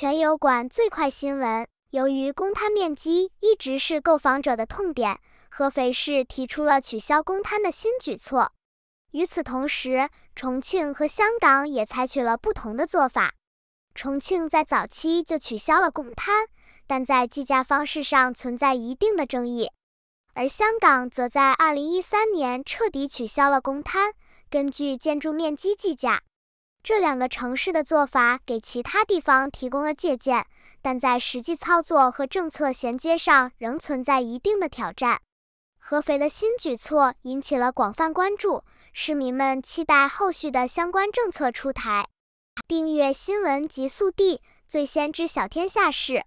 全油管最快新闻：由于公摊面积一直是购房者的痛点，合肥市提出了取消公摊的新举措。与此同时，重庆和香港也采取了不同的做法。重庆在早期就取消了公摊，但在计价方式上存在一定的争议。而香港则在2013年彻底取消了公摊，根据建筑面积计价。这两个城市的做法给其他地方提供了借鉴，但在实际操作和政策衔接上仍存在一定的挑战。合肥的新举措引起了广泛关注，市民们期待后续的相关政策出台。订阅新闻极速递，最先知晓天下事。